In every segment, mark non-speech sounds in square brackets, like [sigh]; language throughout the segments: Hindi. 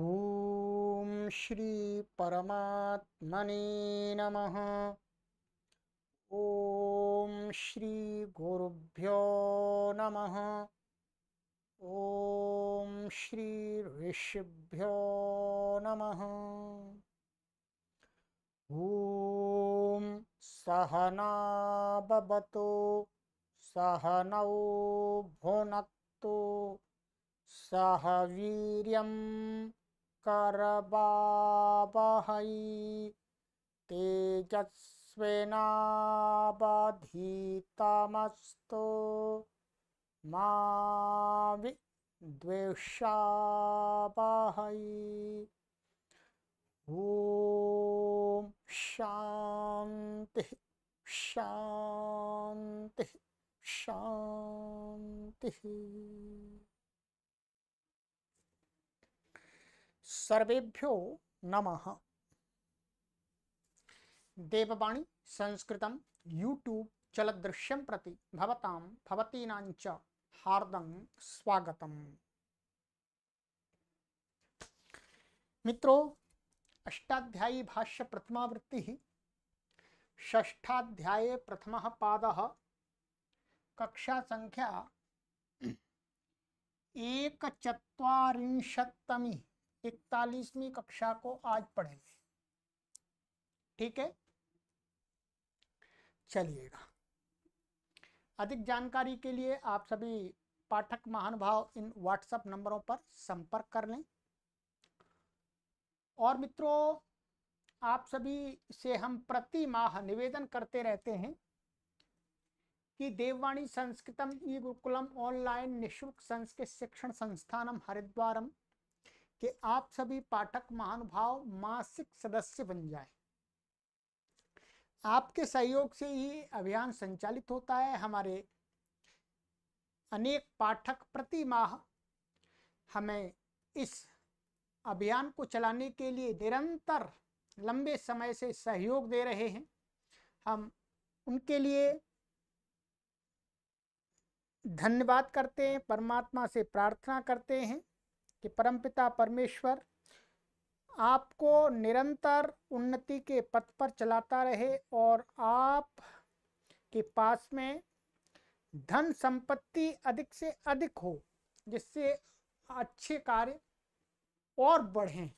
ॐ श्रीपरमात्मने नमः ॐ श्रीगुरुभ्यो नमः ॐ श्रीऋषिभ्यो नमः ॐ सहनाबबतु सहनौ भुनक्तु सह वीर्यम् करवावहै तेजस्विनावधीतमस्तु मा विद्वेषावहै ॐ शान्तिः शान्तिः शान्तिः सर्वेभ्यो नमः देववाणी संस्कृत यूट्यूब चलदृश्यं प्रति भवतां भवतीनां च हार्दं स्वागतम् मित्रो अष्टाध्यायी भाष्य प्रथमावृत्ति ष्ठाध्याय प्रथम पाद कक्षा संख्या एक इकतालीसवीं कक्षा को आज पढ़ेंगे ठीक है चलिएगा अधिक जानकारी के लिए आप सभी पाठक महानुभाव इन व्हाट्सएप नंबरों पर संपर्क कर लें और मित्रों आप सभी से हम प्रति माह निवेदन करते रहते हैं कि देववाणी संस्कृतम ई गुरुकुलम ऑनलाइन निःशुल्क संस्कृत शिक्षण संस्थानम हरिद्वारम कि आप सभी पाठक महानुभाव मासिक सदस्य बन जाएं। आपके सहयोग से ही अभियान संचालित होता है हमारे अनेक पाठक प्रति माह हमें इस अभियान को चलाने के लिए निरंतर लंबे समय से सहयोग दे रहे हैं हम उनके लिए धन्यवाद करते हैं परमात्मा से प्रार्थना करते हैं कि परमपिता परमेश्वर आपको निरंतर उन्नति के पथ पर चलाता रहे और आप के पास में धन संपत्ति अधिक से अधिक हो जिससे अच्छे कार्य और बढ़ें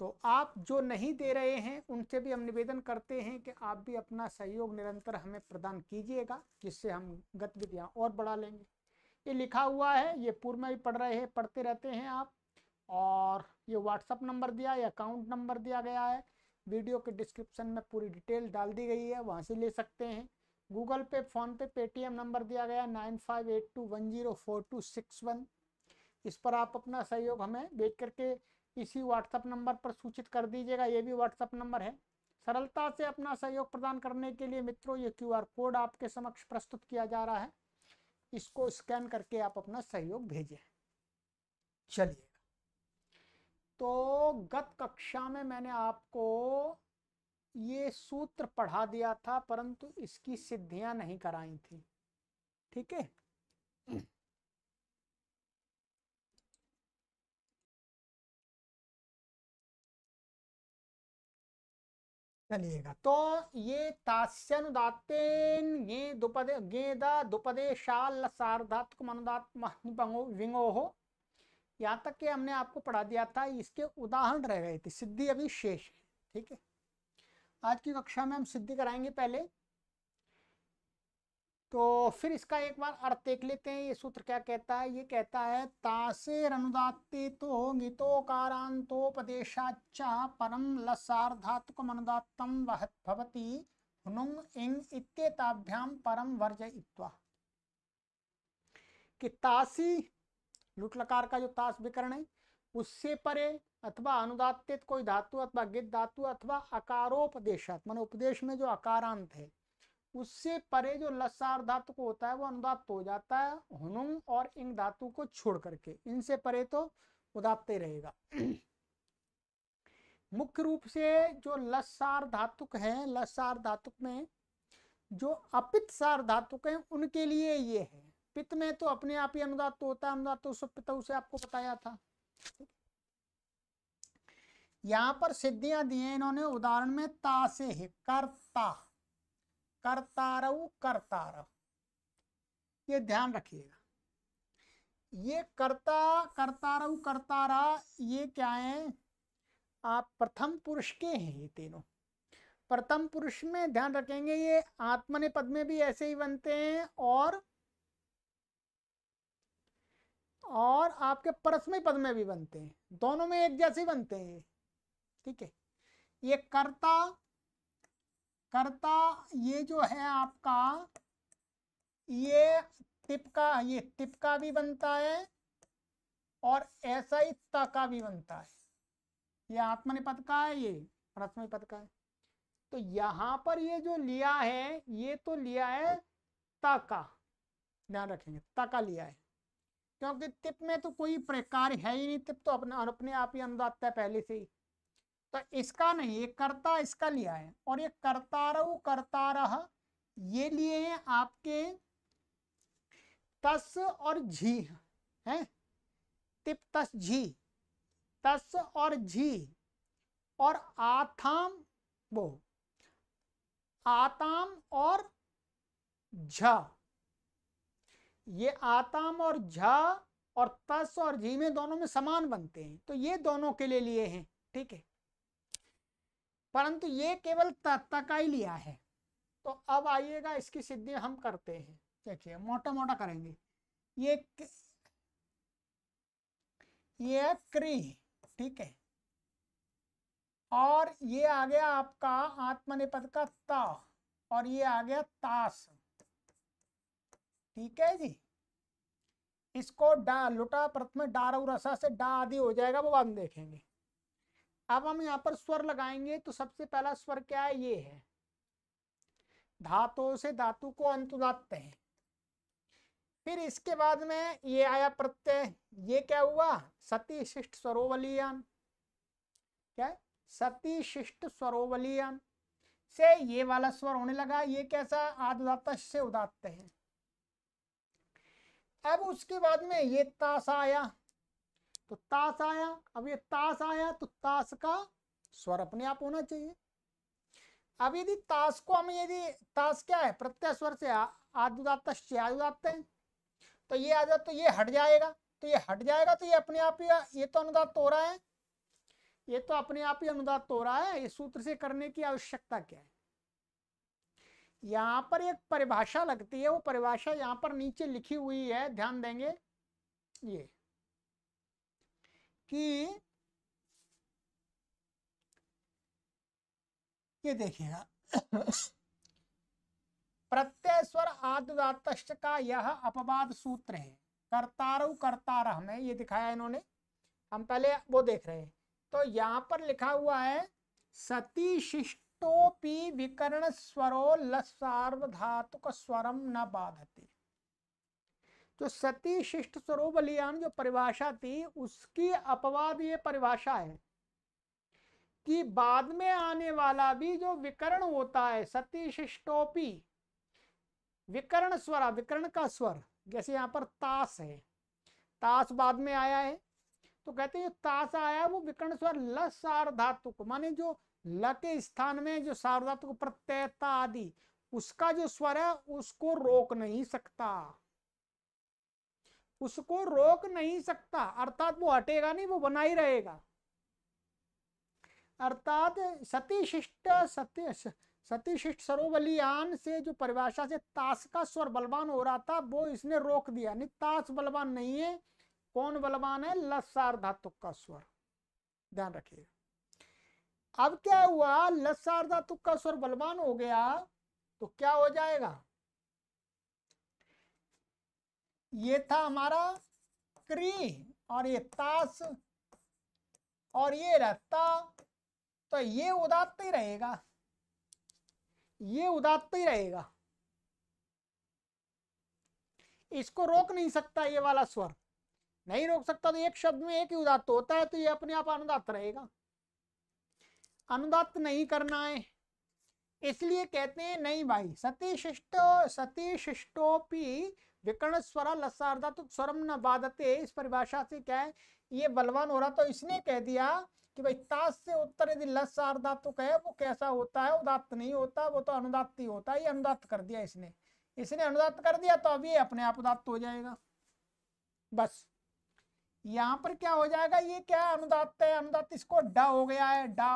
तो आप जो नहीं दे रहे हैं उनसे भी हम निवेदन करते हैं कि आप भी अपना सहयोग निरंतर हमें प्रदान कीजिएगा जिससे हम गतिविधियाँ और बढ़ा लेंगे ये लिखा हुआ है ये पूर्व में भी पढ़ रहे हैं पढ़ते रहते हैं आप और ये व्हाट्सअप नंबर दिया या अकाउंट नंबर दिया गया है वीडियो के डिस्क्रिप्शन में पूरी डिटेल डाल दी गई है वहाँ से ले सकते हैं गूगल पे फ़ोनपे पेटीएम नंबर दिया गया nine five eight two one zero four two six one इस पर आप अपना सहयोग हमें भेज करके इसी व्हाट्सअप नंबर पर सूचित कर दीजिएगा ये भी व्हाट्सअप नंबर है सरलता से अपना सहयोग प्रदान करने के लिए मित्रों ये क्यूआर कोड आपके समक्ष प्रस्तुत किया जा रहा है इसको स्कैन करके आप अपना सहयोग भेजें चलिए तो गत कक्षा में मैंने आपको ये सूत्र पढ़ा दिया था परंतु इसकी सिद्धियां नहीं कराई थी ठीक है हम्म। चलिएगा तो ये तास्यनुदात्तेन गे दुपदे गेदा दुपदेशाल सार्धात्मक विंगो हो यहाँ तक के हमने आपको पढ़ा दिया था इसके उदाहरण रह गए थे सिद्धि अभी शेष है ठीक है आज की कक्षा में हम सिद्धि कराएंगे पहले तो फिर इसका एक बार अर्थ देख लेते हैं ये सूत्र क्या कहता है ये कहता है तासे रनुदाते तो गितोकारांतोपदेशाच परम लसार्धात्मक अनुदात्तम भवती हुनुंग इंग इत्येताभ्याम परम वर्जयित्वा कि तासी लुटलकार का जो तास विकरण है उससे परे अथवा अनुदात्त कोई धातु अथवा गिद्ध धातु अथवा अकारोपदेशात मान उपदेश में जो अकारांत है उससे परे जो लसार धातु को होता है वो अनुदाप्त हो जाता है हनुम और इंग धातु को छोड़ करके इनसे परे तो उदाप्त ही रहेगा [clears throat] मुख्य रूप से जो लसार धातुक है लसार धातुक में जो अपित सार धातुक हैं उनके लिए ये है पित्त में तो अपने आप ही अनुदात होता है अनुदात तो सुपित उसे आपको बताया था यहाँ पर सिद्धियां दी हैं इन्होंने उदाहरण में ता से कर्ता करता रहू करता रहू ये ध्यान रखिएगा ये करता करता रहू करता रहा ये क्या है आप प्रथम पुरुष के हैं ये तीनों प्रथम पुरुष में ध्यान रखेंगे ये पद में भी ऐसे ही बनते हैं और और आपके परस्मय पद में भी बनते हैं दोनों में एक जैसे बनते हैं ठीक है ये कर्ता करता ये जो है आपका ये टिपका ये टिपका भी बनता है और ऐसा ही तका भी बनता है ये आत्मनिपद का है ये प्रथम पद का है तो यहां पर ये जो लिया है ये तो लिया है तका ध्यान रखेंगे तका लिया है क्योंकि टिप में तो कोई प्रकार है ही नहीं टिप तो अपने अपने आप ही अंदाजता है पहले से ही तो इसका नहीं ये कर्ता इसका लिया है और ये करता करतारह ये लिए हैं आपके तस और झी है तिप तस झी तस और झी और आथाम वो आताम और झा ये आताम और झा और तस और झी में दोनों में समान बनते हैं तो ये दोनों के लिए लिए हैं ठीक है परंतु ये केवल तत्ता का ही लिया है तो अब आइएगा इसकी सिद्धि हम करते हैं देखिए मोटा मोटा करेंगे ये ये क्री ठीक है और ये आ गया आपका आत्मनिपद का ता और ये आ गया तास ठीक है जी इसको डा लुटा प्रथम डारू रसा से डा आदि हो जाएगा वो बाद में देखेंगे अब हम यहाँ पर स्वर लगाएंगे तो सबसे पहला स्वर क्या है ये है धातु से धातु को अंत है फिर इसके बाद में ये आया प्रत्यय ये क्या हुआ सती शिष्ट स्वरोवलियान क्या सती शिष्ट स्वरोवलियान से ये वाला स्वर होने लगा ये कैसा आदात से उदात्त है अब उसके बाद में ये तासा आया तो ताश आया अब ये ताश आया तो ताश का स्वर अपने आप होना चाहिए अब यदि ताश को हम यदि ताश क्या है प्रत्यय स्वर से आदुदात से आदुदात है तो ये आदत तो ये हट जाएगा तो ये हट जाएगा तो ये अपने आप ही ये तो अनुदात हो रहा है ये तो अपने आप ही अनुदात हो रहा है इस सूत्र से करने की आवश्यकता क्या है यहाँ पर एक परिभाषा लगती है वो परिभाषा यहाँ पर नीचे लिखी हुई है ध्यान देंगे ये कि ये देखिएगा प्रत्यय स्वर आत्मदात का यह अपवाद सूत्र है करतारु करतार हमें ये दिखाया इन्होंने हम पहले वो देख रहे हैं तो यहाँ पर लिखा हुआ है सती शिष्टोपि विकर्ण स्वरो लसार्वधातुक स्वरम न बाधते जो सती शिष्ट स्वरूप बलियान जो परिभाषा थी उसकी अपवाद ये परिभाषा है कि बाद में आने वाला भी जो विकरण होता है सती शिष्टोपी विकरण स्वर विकरण का स्वर जैसे यहाँ पर तास है तास बाद में आया है तो कहते हैं जो तास आया वो विकर्ण स्वर ल सारधातुक माने जो ल के स्थान में जो सार्धातुक प्रत्ययता आदि उसका जो स्वर है उसको रोक नहीं सकता उसको रोक नहीं सकता अर्थात वो हटेगा नहीं वो बना ही रहेगा अर्थात सतीशिष्ट सत्य सतीशिष्ट सरोवलियान से जो परिभाषा से तास का स्वर बलवान हो रहा था वो इसने रोक दिया नहीं ताश बलवान नहीं है कौन बलवान है लसार धातु का स्वर ध्यान रखिएगा अब क्या हुआ लसार धातु का स्वर बलवान हो गया तो क्या हो जाएगा ये था हमारा क्री और ये तास और ये रहता तो ये उदात्त ही रहेगा ये उदात्त ही रहेगा इसको रोक नहीं सकता ये वाला स्वर नहीं रोक सकता तो एक शब्द में एक ही उदात्त होता है तो ये अपने आप अनुदात रहेगा अनुदात नहीं करना है इसलिए कहते हैं नहीं भाई सतीशिष्टो सतीशिष्टोपि विकर्ण स्वर लसार्धा तो स्वरम न बाधते इस परिभाषा से क्या है ये बलवान हो रहा तो इसने कह दिया कि भाई तास से उत्तर यदि लस आर्धातुक है वो कैसा होता है उदात्त नहीं होता वो तो अनुदात्त ही होता है ये अनुदात्त कर दिया इसने इसने अनुदात्त कर दिया तो अभी अपने आप उदात्त हो जाएगा बस यहाँ पर क्या हो जाएगा ये क्या अनुदात्त है अनुदात्त इसको ड हो गया है डा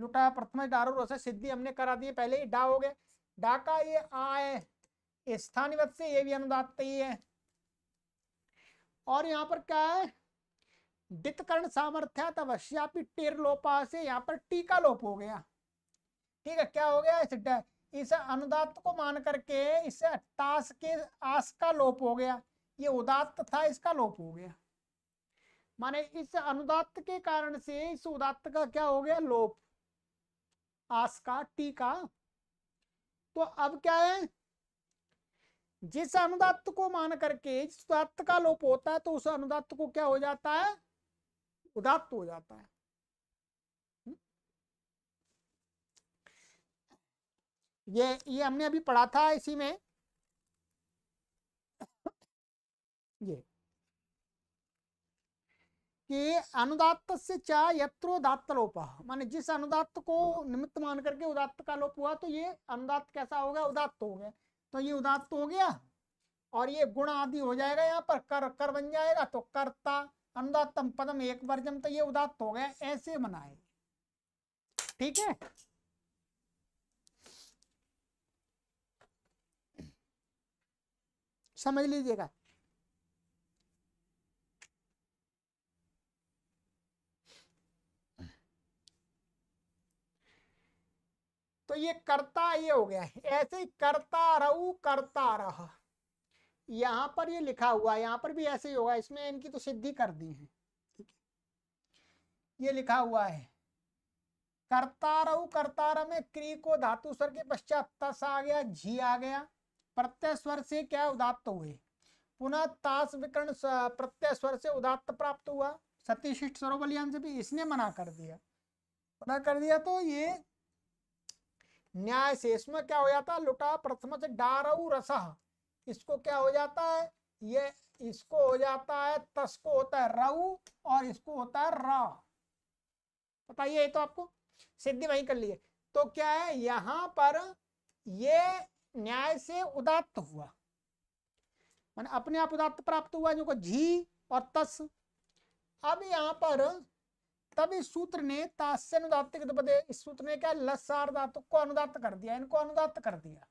लुटा प्रथम डारो रोसा सिद्धि हमने करा दी पहले ही डा हो गए डा का ये आ है स्थानीय से ये भी अनुदात ही तो है और यहाँ पर क्या है डितकर्ण सामर्थ्य तवश्यापी टेर लोपा से यहाँ पर टीका लोप हो गया ठीक है क्या हो गया इस इस अनुदात को मान करके इस तास के आस का लोप हो गया ये उदात्त था इसका लोप हो गया माने इस अनुदात के कारण से इस उदात्त का क्या हो गया लोप आस का टी का तो अब क्या है जिस अनुदात्त को मान करके जिस उदात्त का लोप होता है तो उस अनुदात्त को क्या हो जाता है उदात्त हो जाता है हम्म। ये ये हमने अभी पढ़ा था इसी में ये कि अनुदात्त से चा यत्रो दात्त लोप माने जिस अनुदात्त को निमित्त मान करके उदात्त का लोप हुआ तो ये अनुदात्त कैसा हो गया उदात्त हो गया तो ये उदात्त हो गया और ये गुण आदि हो जाएगा यहाँ पर कर कर बन जाएगा तो कर्ता अनुदात्तम पदम एक वर्जम तो ये उदात्त हो गया ऐसे बनाए ठीक है समझ लीजिएगा तो ये करता ये हो गया ऐसे ही करता रहू करता रह यहाँ पर ये लिखा हुआ है यहाँ पर भी ऐसे ही होगा इसमें इनकी तो सिद्धि कर दी है ठीक है ये लिखा हुआ है करता रहू करता रह में क्री को धातु स्वर के पश्चात तस आ गया झी आ गया प्रत्यय स्वर से क्या उदात्त हुए पुनः तास विकरण प्रत्यय स्वर से उदात्त प्राप्त हुआ सतीशिष्ट सरोवलियान से भी इसने मना कर दिया मना कर दिया तो ये न्याय से इसमें क्या हो जाता है लुटा प्रथम से डारऊ रस इसको क्या हो जाता है ये इसको हो जाता है तस को होता है रऊ और इसको होता है रा बताइए तो आपको सिद्धि वही कर लिए तो क्या है यहां पर ये न्याय से उदात्त हुआ मैंने अपने आप उदात्त प्राप्त हुआ जो को झी और तस अब यहां पर तब इस सूत्र ने तास्य इस सूत्र ने क्या लसार धातु को अनुदात कर दिया इनको अनुदात कर दिया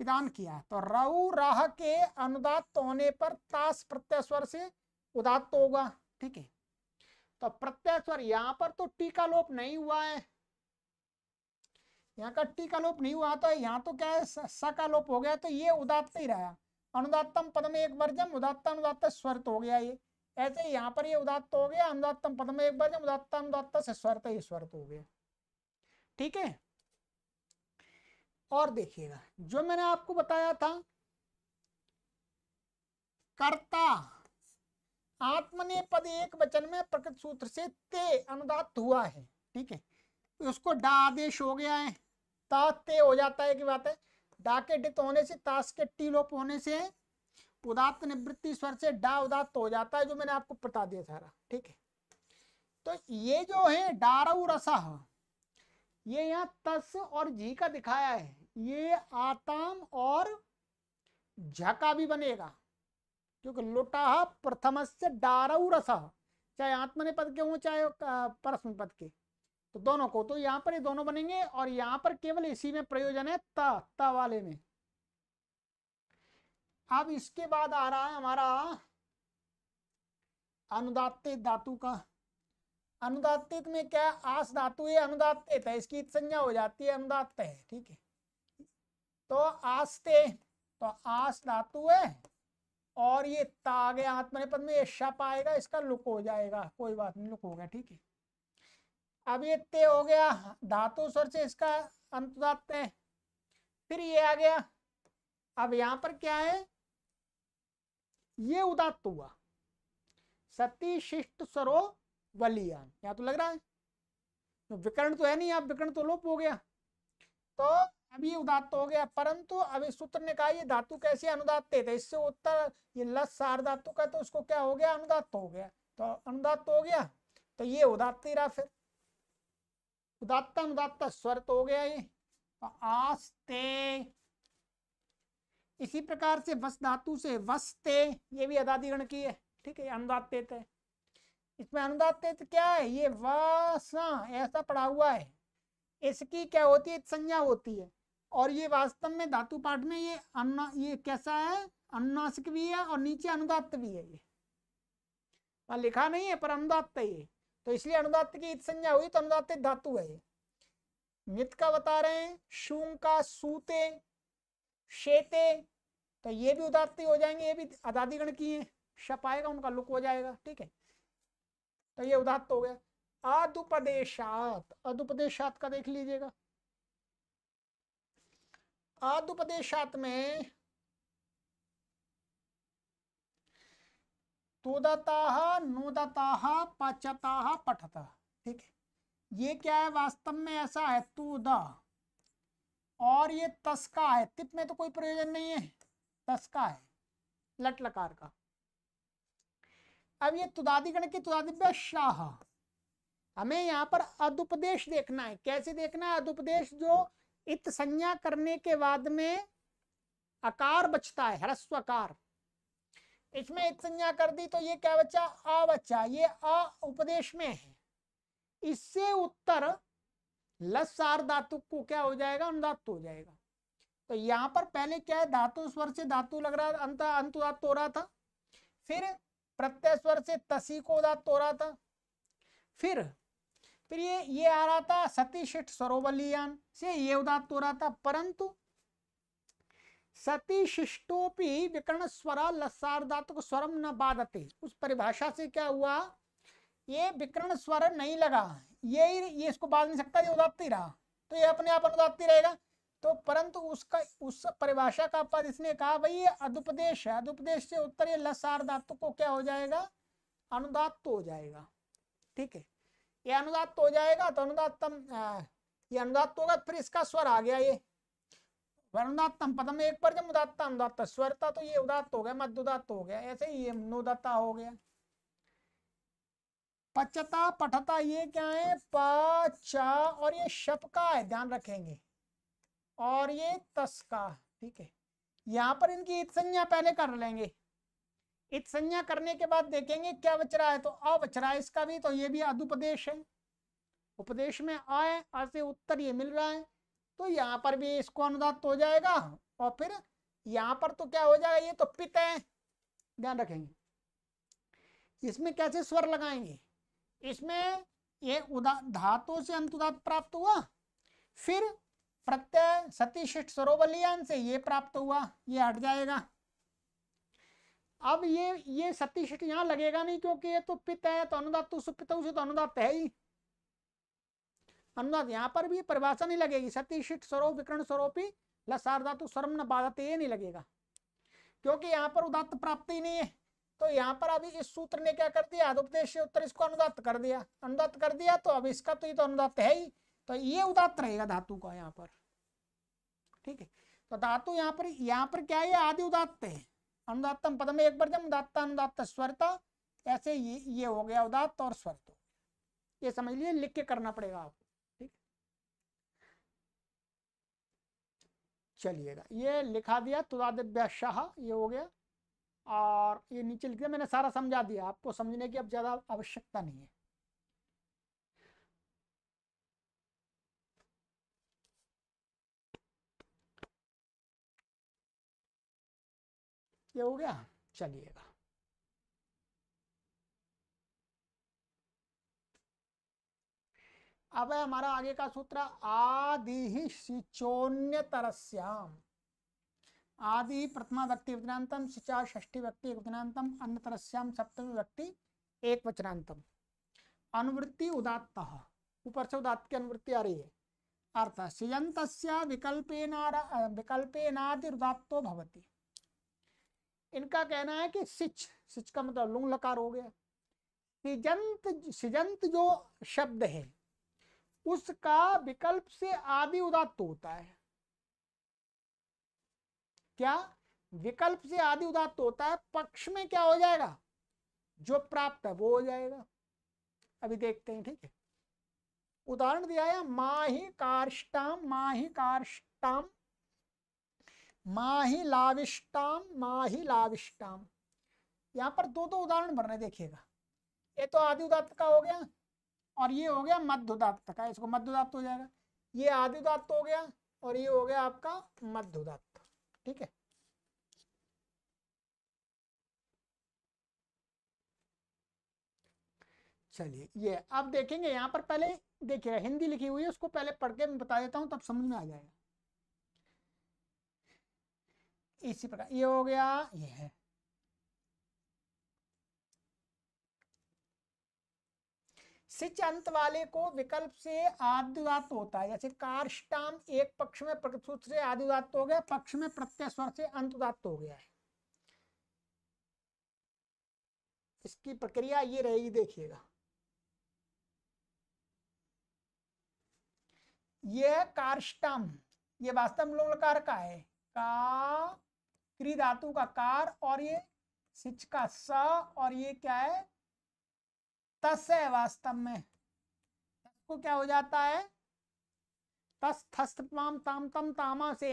विधान किया तो रऊ राह के अनुदात होने पर तास प्रत्यस्वर से उदात होगा ठीक है तो प्रत्यय यहां पर तो टीका लोप नहीं हुआ है यहाँ का टीका लोप नहीं हुआ तो यहाँ तो क्या है स का लोप हो गया तो ये उदात ही रहा अनुदातम पद में एक वर्जम उदात अनुदात स्वर तो हो गया ये ऐसे यहाँ पर ये उदात्त हो गया अनुदात्तम पद में एक बार जब उदात्त अनुदात्त से स्वरत स्वर हो गया ठीक है और देखिएगा जो मैंने आपको बताया था कर्ता आत्मने पद एक वचन में प्रकृत सूत्र से ते अनुदात हुआ है ठीक है तो उसको डा आदेश हो गया है ता ते हो जाता है की बात है डा के डित होने से ताश के टीलोप होने से उदात्त निवृत्ति स्वर से डा उदात्त हो जाता है जो मैंने आपको बता दिया सारा ठीक है तो ये जो है डारऊ रस ये यहाँ तस और झी का दिखाया है ये आताम और झका भी बनेगा क्योंकि लोटाह प्रथम से डारऊ रस चाहे पद के हो चाहे पद के तो दोनों को तो यहाँ पर ये दोनों बनेंगे और यहाँ पर केवल इसी में प्रयोजन है त वाले में अब इसके बाद आ रहा है हमारा अनुदातित धातु का अनुदातित में क्या आस धातु ये अनुदातित है इसकी संज्ञा हो जाती है अनुदात है ठीक है तो आस्ते तो आस धातु है और ये तागे आ गया आत्मनिपद में ये शप आएगा इसका लुक हो जाएगा कोई बात नहीं लुक हो गया ठीक है अब ये ते हो गया धातु स्वर से इसका अंतदात है फिर ये आ गया अब यहाँ पर क्या है ये उदात्त हुआ सती शिष्ट सरो वलियान यहां तो लग रहा है तो विकरण तो है नहीं आप विकरण तो लोप हो गया तो अभी उदात्त हो गया परंतु अभी सूत्र ने कहा ये धातु कैसे अनुदात्ते थे तो इससे उत्तर ये लस सार धातु का तो उसको क्या हो गया अनुदात्त हो गया तो अनुदात्त हो गया तो ये उदात्त ही रहा फिर उदात्ता अनुदात्ता स्वर तो हो गया ये तो आस्ते इसी प्रकार से वस धातु से वस्ते ये भी अदादिगण की है ठीक है अनुदात तेत है इसमें अनुदात तेत क्या है ये वसा ऐसा पड़ा हुआ है इसकी क्या होती है संज्ञा होती है और ये वास्तव में धातु पाठ में ये अन्ना ये कैसा है अनुनाशिक भी है और नीचे अनुदात भी है ये लिखा नहीं है पर अनुदात ये तो इसलिए अनुदात की संज्ञा हुई तो अनुदात धातु है ये मृत का बता रहे हैं शूंग का सूते शेते तो ये भी उदात्ती हो जाएंगे ये भी आदादी गण की है शप आएगा उनका लुक हो जाएगा ठीक है तो ये उदात्त हो गया आदुपदेशात अदुपदेशात का देख लीजिएगा आदुपदेशात में तुदता नुदता पचता पठता ठीक है ये क्या है वास्तव में ऐसा है तुदा और ये तस्का है तिप में तो कोई प्रयोजन नहीं है तस्का है लट लकार का अब ये तुदादी गण की तुदादी शाह हमें यहाँ पर अदुपदेश देखना है कैसे देखना है अदुपदेश जो इत संज्ञा करने के बाद में अकार बचता है ह्रस्व आकार इसमें इत संज्ञा कर दी तो ये क्या बचा आ बचा ये अ उपदेश में है इससे उत्तर लस लसार धातु को क्या हो जाएगा अनुदात हो जाएगा तो यहाँ पर पहले क्या है धातु स्वर से धातु लग रहा अंत अंत धातु हो रहा था फिर प्रत्यय स्वर से तसी को धातु हो रहा था फिर फिर ये ये आ रहा था सतीशिष्ठ सरोवलियान से ये उदात हो रहा था परंतु सतीशिष्टोपी विकर्ण स्वरा लसार धातु स्वरम न बाधते उस परिभाषा से क्या हुआ ये विकरण स्वर नहीं लगा ये ही ये इसको बाल नहीं सकता ये उदात ही रहा तो ये अपने आप अनुदात्ती रहेगा तो परंतु उसका उस परिभाषा का पद इसने कहा भाई ये अदुपदेश है अदुपदेश से उत्तर ये लसार धातु को क्या हो जाएगा अनुदात हो जाएगा ठीक है ये अनुदात हो जाएगा तो अनुदातम ये अनुदात होगा फिर इसका स्वर आ गया ये अनुदातम पदम एक पर जब उदात्ता अनुदात स्वर था तो ये उदात हो गया मध्य उदात हो गया ऐसे ही ये नोदात्ता हो गया पचता पठता ये क्या है पचा और ये शप का है ध्यान रखेंगे और ये तस का ठीक है यहाँ पर इनकी इत संज्ञा पहले कर लेंगे इत संज्ञा करने के बाद देखेंगे क्या बच रहा है तो है इसका भी तो ये भी अधुपदेश है उपदेश में आए आ उत्तर ये मिल रहा है तो यहाँ पर भी इसको अनुदात हो जाएगा और फिर यहाँ पर तो क्या हो जाएगा ये तो पित है ध्यान रखेंगे इसमें कैसे स्वर लगाएंगे इसमें ये उदा धातु से अंतुदात प्राप्त हुआ फिर प्रत्यय सतीशिष्ट सरोवलियान से ये प्राप्त हुआ ये हट जाएगा अब ये ये सतीशिष्ट यहाँ लगेगा नहीं क्योंकि ये तो पित है तो अनुदातु सुपित से तो, तो अनुदात है ही अनुदात यहाँ पर भी परिभाषा नहीं लगेगी सतीशिष्ट स्वरूप विकरण स्वरूपी लसार धातु सर्व न बाधते ये नहीं लगेगा क्योंकि यहाँ पर उदात्त प्राप्ति नहीं है तो यहाँ पर अभी इस सूत्र ने क्या कर दिया अनुपदेश उत्तर इसको अनुदात कर दिया अनुदात कर दिया तो अब इसका तो ये तो अनुदात है ही तो ये उदात रहेगा धातु का यहाँ पर ठीक है तो धातु यहाँ पर यहाँ पर क्या है आदि उदात्त है अनुदातम पदम एक बार जब उदात्ता अनुदात स्वरता ऐसे ये ये हो गया उदात और स्वरत ये समझ लिए लिख के करना पड़ेगा आपको ठीक चलिएगा ये लिखा दिया तुदादिव्या शाह ये हो गया और ये नीचे लिख दिया मैंने सारा समझा दिया आपको समझने की अब ज़्यादा आवश्यकता नहीं है ये हो गया चलिएगा अब है हमारा आगे का सूत्र आदि ही सिचोन्य तरस्याम आदि प्रथमा व्यक्ति वचनांतम शिचा षष्ठी व्यक्ति एक वचनांतम तरस्याम सप्तमी व्यक्ति एक वचनांतम अनुवृत्ति उदात्त ऊपर से उदात्त की अनुवृत्ति आ रही है अर्थ सिजंत विकल्पेना विकल्पेनादिदात्तो भवती इनका कहना है कि सिच सिच का मतलब लुंग लकार हो गया सिजंत सिजंत जो शब्द है उसका विकल्प से आदि उदात्त होता है क्या विकल्प से आदि उदात होता है पक्ष में क्या हो जाएगा जो प्राप्त है वो हो जाएगा अभी देखते हैं ठीक है उदाहरण दिया है माही कार्ष्टाम माही कार्ष्टाम माही लाविष्टाम माही लाविष्टाम यहां पर दो दो उदाहरण भरने देखिएगा ये तो आदि उदात्त का हो गया और ये हो गया मध्य उदात्त का इसको मध्य उदात्त हो जाएगा ये आदि उदात्त हो गया और ये हो गया आपका मध्य उदात्त ठीक है चलिए ये अब देखेंगे यहां पर पहले देखिए हिंदी लिखी हुई है उसको पहले पढ़ के बता देता हूं तब समझ में आ जाएगा इसी प्रकार ये हो गया ये है सिच अंत वाले को विकल्प से आदिदात होता है जैसे कार्ष्टाम एक पक्ष में प्रकृत से आदिदात हो गया पक्ष में प्रत्यय स्वर से अंतदात हो गया है इसकी प्रक्रिया ये रहेगी देखिएगा ये कार्ष्टाम ये वास्तव में लोलकार का है का क्री धातु का कार और ये सिच का स और ये क्या है तस है वास्तव में को क्या हो जाता है तस थस्त ताम ताम तम तामा से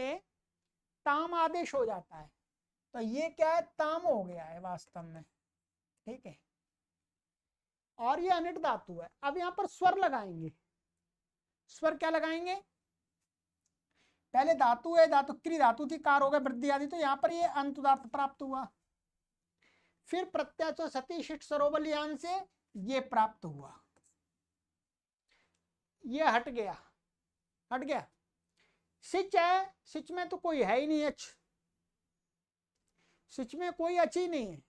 ताम आदेश हो जाता है तो ये क्या है ताम हो गया है वास्तव में ठीक है और ये अनिट धातु है अब यहां पर स्वर लगाएंगे स्वर क्या लगाएंगे पहले धातु है धातु क्री धातु थी कार हो गए वृद्धि आदि तो यहाँ पर ये अंतुदात प्राप्त हुआ फिर प्रत्याचो सतीश सरोवलियान से ये प्राप्त हुआ ये हट गया हट गया सिच है सिच में तो कोई है ही नहीं अच सिच में कोई अच ही नहीं है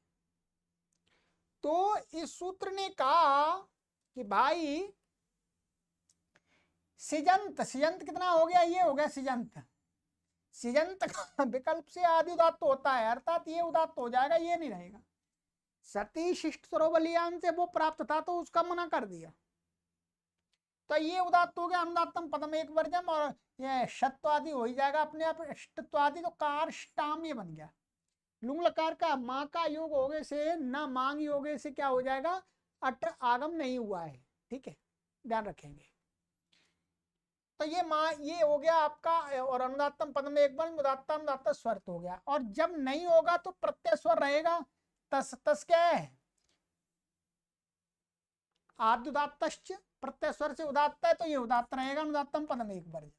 तो इस सूत्र ने कहा कि भाई सिजंत सिजंत कितना हो गया ये हो गया सिजंत सिजंत का [laughs] विकल्प से आदि उदात्त होता है अर्थात ये उदात्त हो जाएगा ये नहीं रहेगा सती शिष्ट सरोवलियान से वो प्राप्त था तो उसका मना कर दिया तो ये उदात्त हो गया अनुदातम पदम एक वर्जम और ये शत्वादि हो ही जाएगा अपने आप इष्टत्वादि तो कार ये बन गया लुंग लकार का माँ का योग हो गए से ना मांग योग से क्या हो जाएगा अट आगम नहीं हुआ है ठीक है ध्यान रखेंगे तो ये माँ ये हो गया आपका और अनुदातम पदम एक बार उदात्ता अनुदात्ता स्वर्थ हो गया और जब नहीं होगा तो प्रत्यय स्वर रहेगा तस तस क्या है आद्य उदात्त प्रत्यय स्वर से उदात्त है तो ये उदात्त रहेगा अनुदातम पद में एक बार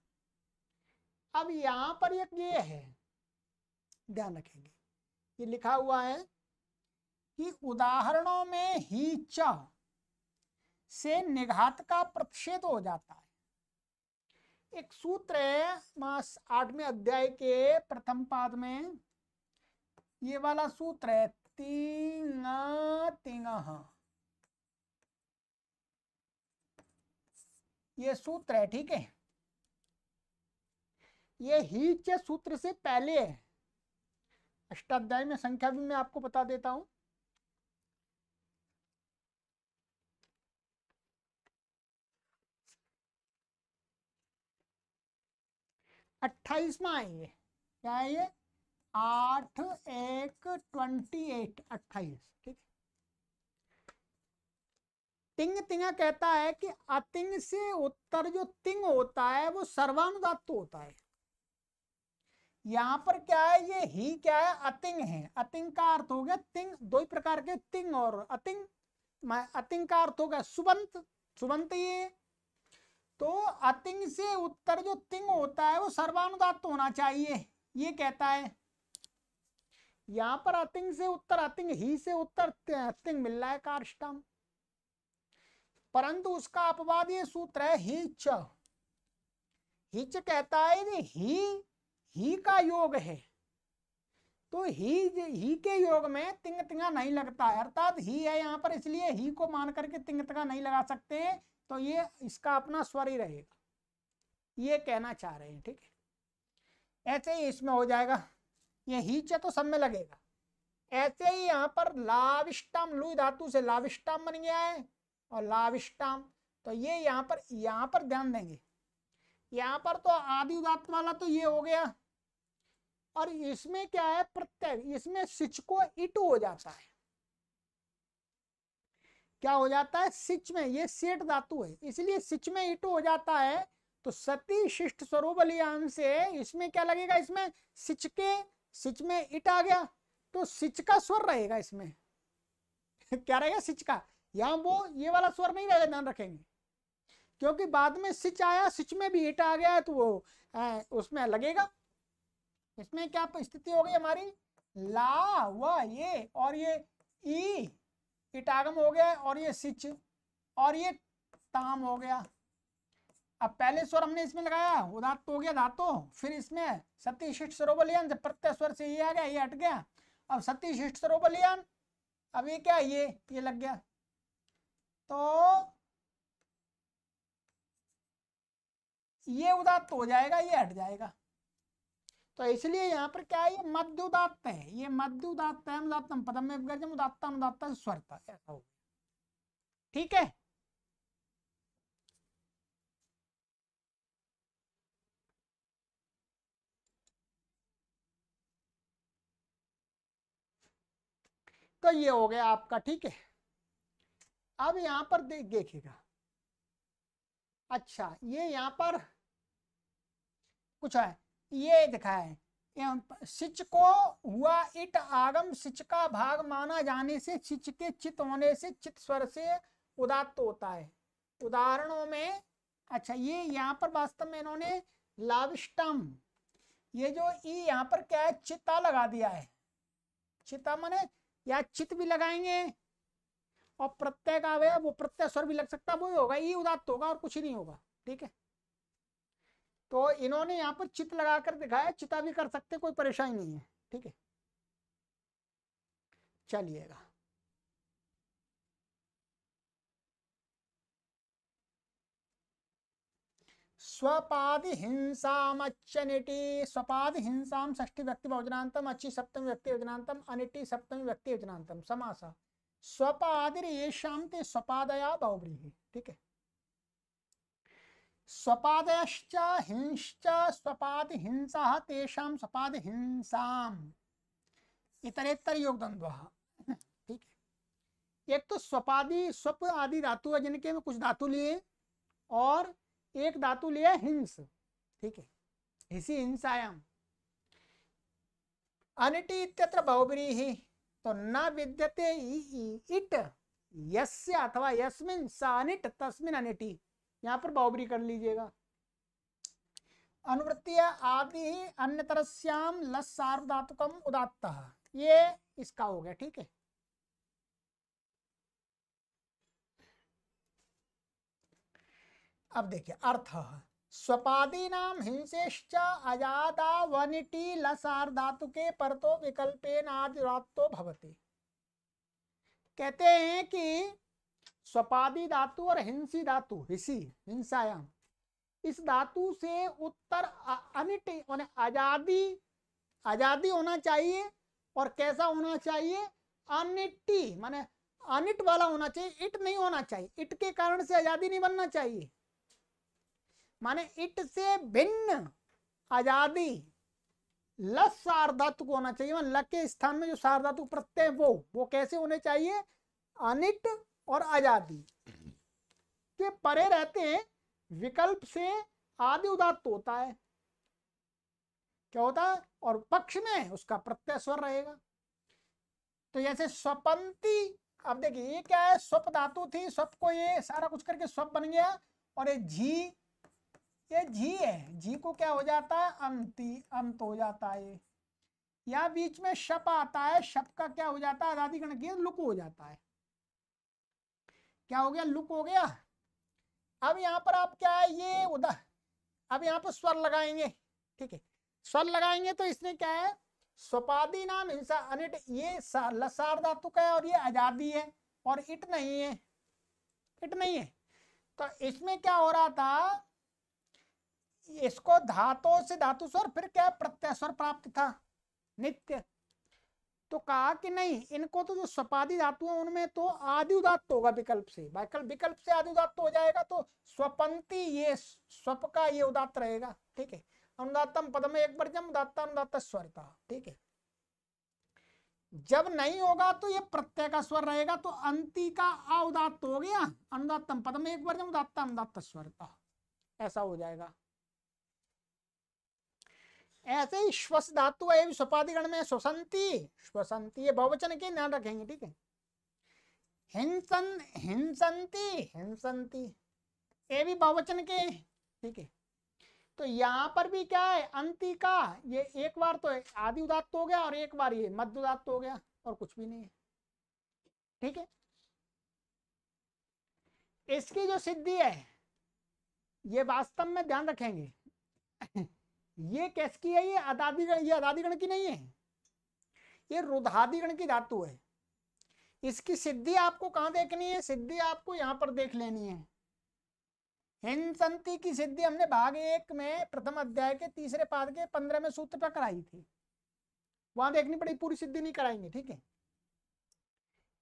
अब यहां पर एक ये है ध्यान रखेंगे ये लिखा हुआ है कि उदाहरणों में ही च से निघात का प्रतिषेध हो जाता है एक सूत्र है मास आठवें अध्याय के प्रथम पाद में ये वाला सूत्र है तिंगा तिंगा ये सूत्र है ठीक है ये हीच सूत्र से पहले है अष्टाध्याय में संख्या भी मैं आपको बता देता हूं अट्ठाईसवा आएंगे क्या है ये आठ एक ट्वेंटी एट अट्ठाईस ठीक तिंग तिंगा कहता है कि अतिंग से उत्तर जो तिंग होता है वो सर्वानुदात्त होता है यहाँ पर क्या है ये ही क्या है अतिंग है अतिंग का अर्थ हो गया तिंग दो ही प्रकार के तिंग और अतिंग अतिंग का अर्थ हो गया सुबंत सुबंत ये तो अतिंग से उत्तर जो तिंग होता है वो सर्वानुदात्त होना चाहिए ये कहता है यहां पर अतिंग से उत्तर अतिंग ही से उत्तर अतिंग मिल रहा है कार्ष्टम परंतु उसका अपवाद ये सूत्र है हिच हिच कहता है कि ही ही का योग है तो ही ही के योग में तिंग तिंगा नहीं लगता है अर्थात ही है यहाँ पर इसलिए ही को मान करके तिंग तिंगा नहीं लगा सकते तो ये इसका अपना स्वर ही रहेगा ये कहना चाह रहे हैं ठीक है ऐसे ही इसमें हो जाएगा ये हीच है तो सब में लगेगा ऐसे ही यहाँ पर लाविष्टम लुई धातु से लाविष्टम बन गया है और लाविष्टम तो ये यहाँ पर यहाँ पर ध्यान देंगे यहाँ पर तो आदि उदात वाला तो ये हो गया और इसमें क्या है प्रत्यय इसमें सिच को इट हो जाता है क्या हो जाता है सिच में ये सेठ धातु है इसलिए सिच में इट हो जाता है तो सती शिष्ट स्वरूप अंश से इसमें क्या लगेगा इसमें सिच के सिच में इट आ गया तो सिच का स्वर रहेगा इसमें [laughs] क्या रहेगा सिच का यहां वो ये वाला स्वर नहीं रहेगा ध्यान रखेंगे क्योंकि बाद में सिच आया सिच में भी इट आ गया तो वो आ, उसमें लगेगा इसमें क्या स्थिति हो गई हमारी ला हुआ ये और ये ई इटागम हो गया और ये सिच और ये ताम हो गया अब पहले स्वर हमने इसमें लगाया उदात हो गया धातु फिर इसमें सतीशिष्ट सरोबलियन से प्रत्यय स्वर से ये आ गया ये हट गया अब सतीशिष्ट सरोबलियन अब ये क्या ये ये लग गया तो ये उदात हो जाएगा ये हट जाएगा तो इसलिए यहाँ पर क्या है ये मध्य उदात है ये मध्य उदात है उदात्तम पदम में उदात्ता उदात्तम स्वर स्वर्ता ऐसा हो ठीक है तो ये हो गया आपका ठीक है अब यहाँ पर देख देखिएगा अच्छा ये यहाँ पर कुछ है ये दिखा है सिच को हुआ इट आगम सिच का भाग माना जाने से सिच के चित होने से चित स्वर से उदात्त होता है उदाहरणों में अच्छा ये यहाँ पर वास्तव में इन्होंने लाविष्टम ये जो ई यहाँ पर क्या है चिता लगा दिया है चिता माने या चित भी लगाएंगे और प्रत्यय का अवय वो प्रत्यय स्वर भी लग सकता है वो ही होगा ई उदात्त होगा और कुछ ही नहीं होगा ठीक है तो इन्होंने यहाँ पर चित लगा कर दिखाया चिता भी कर सकते कोई परेशानी नहीं है ठीक है चलिएगा स्वपादि हिंसामच्चनिटि स्वपाद हिंसाम ष्ठी व्यक्ति भोजनांतम अच्छी सप्तमी व्यक्ति योजनांतम अनिटी सप्तमी व्यक्ति योजनांतम समास स्वपादिर येषाम ते स्वपादया बहुब्रीहि ठीक है स्वपादयश्च हिंश्च स्वपाद हिंसा तेषाम स्वपाद हिंसाम इतरेतर योग द्वंद्वः ठीक है एक तो स्वपादि स्वप आदि धातु है जिनके में कुछ धातु लिए और एक धातु लिया हिंस ठीक है हिसी हिंसायाम अनिटी इत्यत्र ही तो न विद्यते इट यस्य अथवा यस्मिन सानिट तस्मिन अनिटी यहाँ पर बहुबरी कर लीजिएगा अनुवृत्तीय आदि अन्य तरस्याम लस सार्वधातुकम उदात्त ये इसका हो गया ठीक है अब देखिए अर्थ स्वपादी नाम हिंसेश्च अजादा वनिटी लसार धातु के परतो विकल्पे नाज तो भवती कहते हैं कि स्वपादी धातु और हिंसी धातु हिसी हिंसायाम इस धातु से उत्तर अनिट आजादी आजादी होना चाहिए और कैसा होना चाहिए अनिटी माने अनिट वाला होना चाहिए इट नहीं होना चाहिए इट के कारण से आजादी नहीं बनना चाहिए माने इट से भिन्न आजादी लस को होना चाहिए मान मतलब लक के स्थान में जो सार्धातुक प्रत्यय वो वो कैसे होने चाहिए अनिट और आजादी के परे रहते हैं विकल्प से आदि उदात्त होता है क्या होता है और पक्ष में उसका प्रत्यय स्वर रहेगा तो जैसे स्वपंति अब देखिए ये क्या है स्वप धातु थी स्वप को ये सारा कुछ करके स्वप बन गया और ये झी ये जी है जी को क्या हो जाता है अंति अंत हो जाता है या बीच में शप आता है शप का क्या हो जाता है आजादी गण की लुक हो जाता है क्या हो गया लुक हो गया अब यहाँ पर आप क्या है ये उदा अब यहाँ पर स्वर लगाएंगे ठीक है स्वर लगाएंगे तो इसने क्या है स्वपादी नाम हिंसा अनिट ये लसार धातु का है और ये आजादी है और इट नहीं है इट नहीं है तो इसमें क्या हो रहा था इसको धातु से धातु स्वर फिर क्या प्रत्यय स्वर प्राप्त था नित्य तो कहा कि नहीं इनको तो जो स्वपादी धातु है उनमें तो आदि उदात्त होगा विकल्प से विकल्प से आदि उदात्त हो जाएगा तो स्वपंती ये स्वप का ये उदात्त रहेगा ठीक है अनुदातम पद में एक बार जम अनुदाता स्वर स्वरता ठीक है जब नहीं होगा तो ये प्रत्यय का स्वर रहेगा तो अंति का आ हो गया अनुदातम पद में एक बार जम उदात्ता स्वर स्वरता ऐसा हो जाएगा ऐसे ही श्वस धातु एवं स्वपादिगण में स्वसंती स्वसंती ये बहुवचन के ध्यान रखेंगे ठीक है हिंसन हिंसंति हिंसंति ये भी बहुवचन के ठीक है तो यहाँ पर भी क्या है अंति का ये एक बार तो आदि उदात्त हो गया और एक बार ये मध्य उदात्त हो गया और कुछ भी नहीं है ठीक है इसकी जो सिद्धि है ये वास्तव में ध्यान रखेंगे ये कैसकी है ये अदादी गण ये अदादी गण की नहीं है ये रुधादी गण की धातु है इसकी सिद्धि आपको कहाँ देखनी है सिद्धि आपको यहाँ पर देख लेनी है हिंसंति की सिद्धि हमने भाग एक में प्रथम अध्याय के तीसरे पाद के पंद्रह में सूत्र पर कराई थी वहां देखनी पड़ी पूरी सिद्धि नहीं कराएंगे ठीक है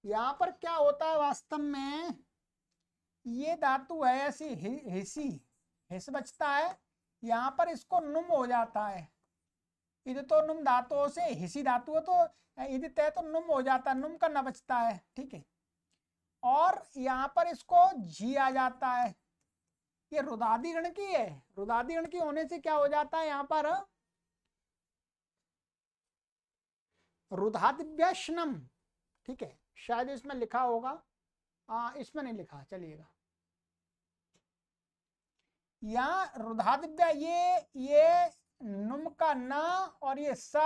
यहाँ पर क्या होता है वास्तव में ये धातु है ऐसी हिसी हिस बचता है यहाँ पर इसको नुम हो जाता है इध तो नुम धातुओं से हिसी धातु तो इध तय तो नुम हो जाता है नुम का न बचता है ठीक है और यहाँ पर इसको जी आ जाता है ये रुदादी गण की है रुदादी गण की होने से क्या हो जाता है यहाँ पर रुधादिव्यशनम ठीक है शायद इसमें लिखा होगा आ, हाँ, इसमें नहीं लिखा चलिएगा यहाँ रुधादिव्या ये ये नुम का ना और ये सा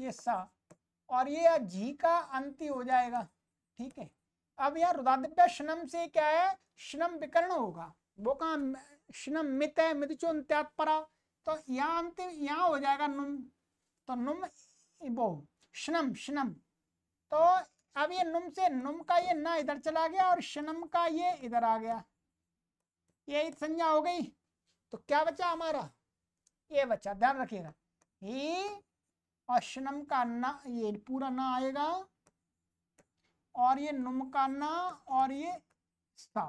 ये सा और ये झी का अंति हो जाएगा ठीक है अब यहाँ रुदादिव्या शनम से क्या है शनम विकर्ण होगा वो कहा शनम मित है मित चुन त्यात्परा तो यहाँ अंत यहाँ हो जाएगा नुम तो नुम वो शनम शनम तो अब ये नुम से नुम का ये ना इधर चला गया और शनम का ये इधर आ गया ये संज्ञा हो गई तो क्या बचा हमारा ये बचा ध्यान रखिएगा ये अश्नम का ना ये पूरा ना आएगा और ये नुम का ना और ये सा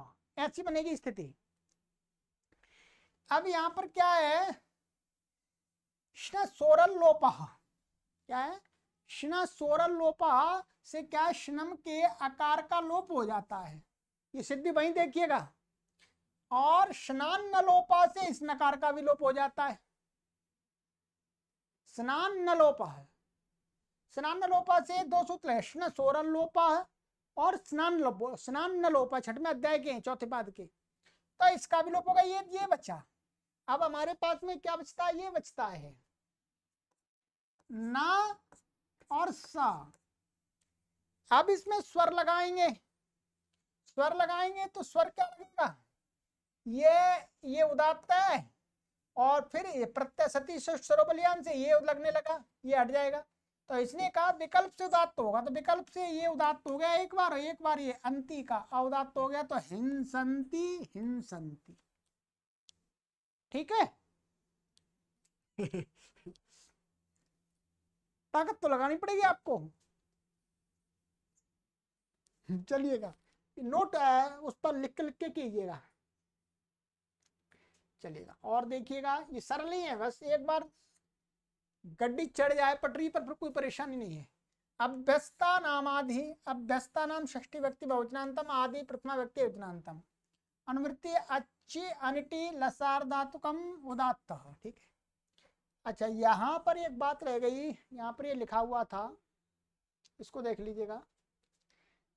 ऐसी बनेगी स्थिति अब यहां पर क्या है सोरल लोपाह क्या है श्न सोरल लोपाह से क्या शनम के आकार का लोप हो जाता है ये सिद्धि वहीं देखिएगा और स्नान नलोपा से इस नकार का विलोप हो जाता है स्नान नलोपा है स्नान नलोपा से दो सूत्र है स्न सोरन लोपा है और स्नान लोपा स्नान नलोपा छठवें अध्याय के चौथे पाद के तो इसका विलोप होगा ये ये बचा अब हमारे पास में क्या बचता है ये बचता है ना और सा अब इसमें स्वर लगाएंगे स्वर लगाएंगे तो स्वर क्या लगेगा ये ये उदात्त है और फिर प्रत्यय सती सरोबलियान से ये लगने लगा ये हट जाएगा तो इसने कहा विकल्प से उदात्त होगा तो विकल्प से ये उदात्त हो गया एक बार एक बार ये अंति का अवदात्त हो गया तो हिंसंती हिंसंती ठीक है [laughs] ताकत तो लगानी पड़ेगी आपको चलिएगा नोट उस पर लिख लिख के कीजिएगा चलेगा और देखिएगा ये सरल ही है बस एक बार गड्डी चढ़ जाए पटरी पर फिर कोई परेशानी नहीं है अभ्यस्ता नाम आदि अभ्यस्ता नाम ष्ठी व्यक्ति बहुचनातम आदि प्रथमा व्यक्ति विचनांतम अनुवृत्ति अच्छी अनिटी लसारदातुकम उदात्त ठीक है अच्छा यहाँ पर एक बात रह गई यहाँ पर ये लिखा हुआ था इसको देख लीजिएगा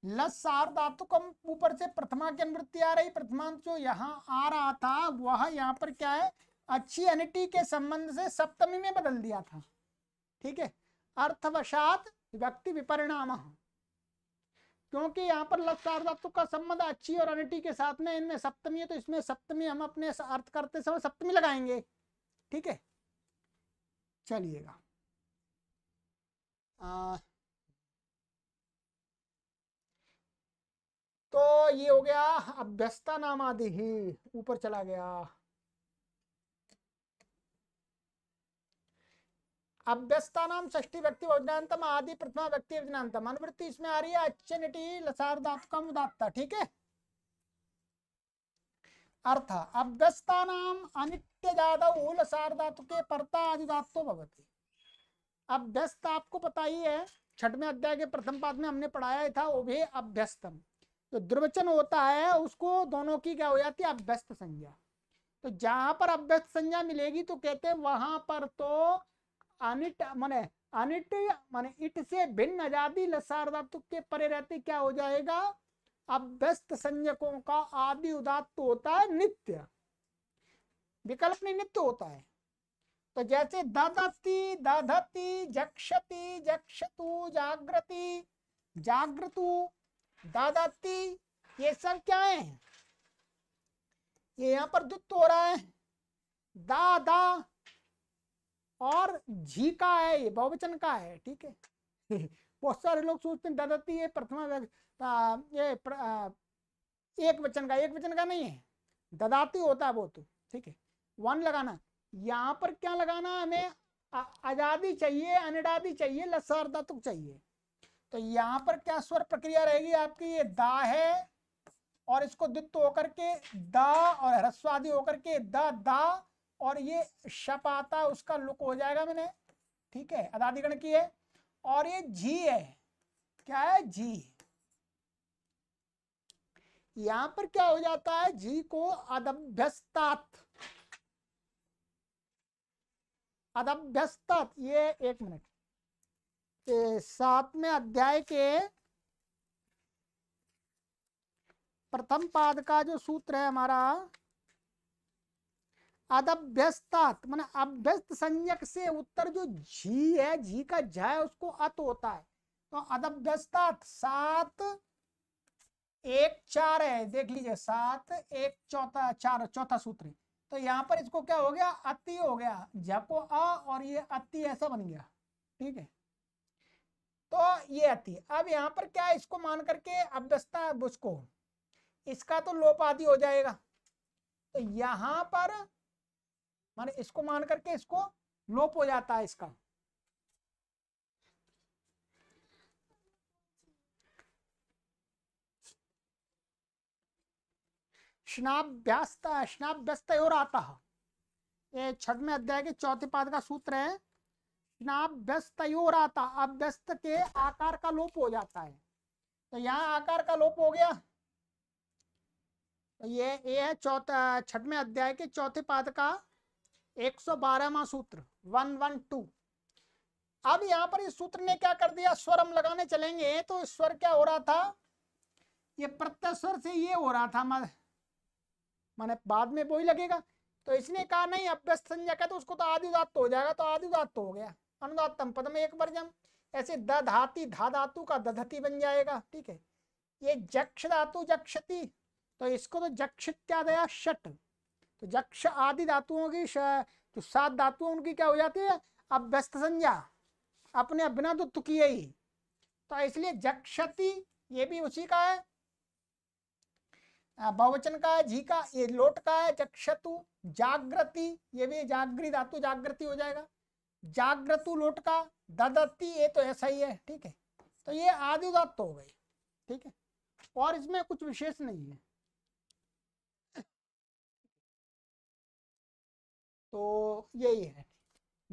लसार्धातु तो कम ऊपर से प्रथमा की अनुवृत्ति आ रही प्रथमा जो यहाँ आ रहा था वह यहाँ पर क्या है अच्छी अनिटी के संबंध से सप्तमी में बदल दिया था ठीक है अर्थवशात व्यक्ति विपरिणाम क्योंकि यहाँ पर लक्षार्थात्व का संबंध अच्छी और अनिटी के साथ में इनमें सप्तमी है तो इसमें सप्तमी हम अपने अर्थ करते समय सप्तमी लगाएंगे ठीक है चलिएगा तो ये हो गया अभ्यस्ता नाम आदि ही ऊपर चला गया अभ्यस्ता नाम ष्टी व्यक्ति वजनांतम आदि प्रथमा व्यक्ति वजनांतम अनुवृत्ति इसमें आ रही है अच्छनटी लसार्धात्कम उदात्ता ठीक है अर्थ अभ्यस्ता नाम अनित्य दादव लसार्धातु के परता आदि दात्तो भवती अभ्यस्त आपको पता ही है छठवें अध्याय के प्रथम पाद में हमने पढ़ाया था उभे अभ्यस्तम तो दुर्वचन होता है उसको दोनों की क्या हो जाती है अभ्यस्त संज्ञा तो जहां पर अभ्यस्त संज्ञा मिलेगी तो कहते हैं वहां पर तो अनिट माने अनिट माने इट से भिन्न आजादी लसार्धातु के परे रहते क्या हो जाएगा अभ्यस्त संज्ञकों का आदि उदात्त होता है नित्य विकल्प में नित्य होता है तो जैसे दधती दधती जक्षति जक्षतु जागृति जागृतु दादाती ये सब क्या है ये यहां पर दुत्त हो रहा है दादा और झी का है ये बहुवचन का है ठीक है [laughs] बहुत सारे लोग सोचते हैं दादाती ये प्रथमा ये प्र, आ, एक वचन का एक वचन का नहीं है ददाती होता है वो तो ठीक है वन लगाना यहाँ पर क्या लगाना हमें आजादी चाहिए अनिडादी चाहिए दातुक चाहिए तो यहां पर क्या स्वर प्रक्रिया रहेगी आपकी ये दा है और इसको द्वित्व होकर के दा और ह्रस्वादी होकर के द दा और ये शप आता है उसका लुक हो जाएगा मैंने ठीक है अदादिगण की है और ये झी है क्या है झी यहां पर क्या हो जाता है झी को अदभ्यस्तात अदभ्यस्तात ये एक मिनट सातवें अध्याय के प्रथम पाद का जो सूत्र है हमारा अदभ्यस्तात मैंने अभ्यस्त संज्ञक से उत्तर जो झी है झी का झा है उसको अत होता है तो अदभ्यस्तात सात एक चार है देख लीजिए सात एक चौथा चार चौथा सूत्र तो यहाँ पर इसको क्या हो गया अति हो गया झ को अ और ये अति ऐसा बन गया ठीक है तो ये आती है अब यहाँ पर क्या इसको मान करके अब दस्ता अब उसको इसका तो लोप आदि हो जाएगा तो यहाँ पर माने इसको मान करके इसको लोप हो जाता है इसका स्नाभ्यस्त स्नाभ्यस्त और आता है ये छठवें अध्याय के चौथे पाद का सूत्र है हो नाभ्यस्त आता अभ्यस्त के आकार का लोप हो जाता है तो यहाँ आकार का लोप हो गया तो ये ये है चौथा छठवें अध्याय के चौथे पाद का एक सौ बारहवा सूत्र वन वन टू अब यहाँ पर इस सूत्र ने क्या कर दिया स्वर हम लगाने चलेंगे तो स्वर क्या हो रहा था ये प्रत्यय स्वर से ये हो रहा था माने बाद में वही लगेगा तो इसने कहा नहीं अभ्यस्त संज्ञा का तो उसको तो आदि उदात्त हो जाएगा तो आदि उदात्त हो गया अनुदातम पदम एक वर्जम ऐसे द धाती धा धातु का दधती बन जाएगा ठीक है ये जक्ष धातु जक्षति तो इसको तो जक्ष इत्यादया शट तो जक्ष आदि धातुओं की जो तो सात धातुओं उनकी क्या हो जाती है अभ्यस्त संज्ञा अपने बिना तो तुकिए ही तो इसलिए जक्षति ये भी उसी का है बहुवचन का है झी का ये लोट का है जक्षतु जागृति ये भी जागृत धातु जागृति हो जाएगा जागृतु लोटका ददती ये तो ऐसा ही है ठीक है तो ये आदि उदात्त हो गई ठीक है और इसमें कुछ विशेष नहीं है तो यही है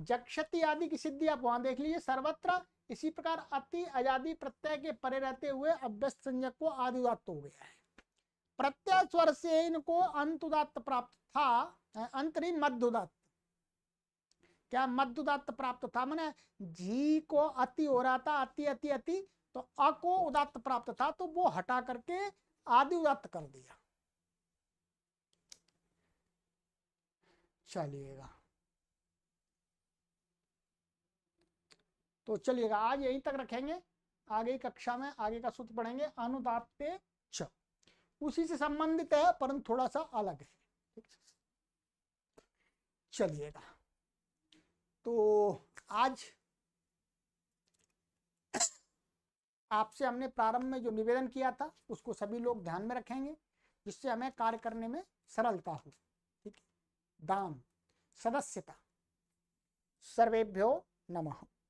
जक्षति आदि की सिद्धि आप वहां देख लीजिए सर्वत्र इसी प्रकार अति आजादी प्रत्यय के परे रहते हुए अभ्यस्त संजक को आदि हो गया है प्रत्यय स्वर से इनको अंत प्राप्त था अंतरी मध्य उदात्त क्या मध्युदात्त प्राप्त था मैंने जी को अति हो रहा था अति अति अति तो अ को उदात्त प्राप्त था तो वो हटा करके आदि उदात्त कर दिया चलिएगा तो चलिएगा आज यहीं तक रखेंगे आगे कक्षा में आगे का सूत्र पढ़ेंगे अनुदात्त च उसी से संबंधित है परंतु थोड़ा सा अलग है चलिएगा तो आज आपसे हमने प्रारंभ में जो निवेदन किया था उसको सभी लोग ध्यान में रखेंगे जिससे हमें कार्य करने में सरलता हो ठीक दाम सदस्यता सर्वेभ्यो नमः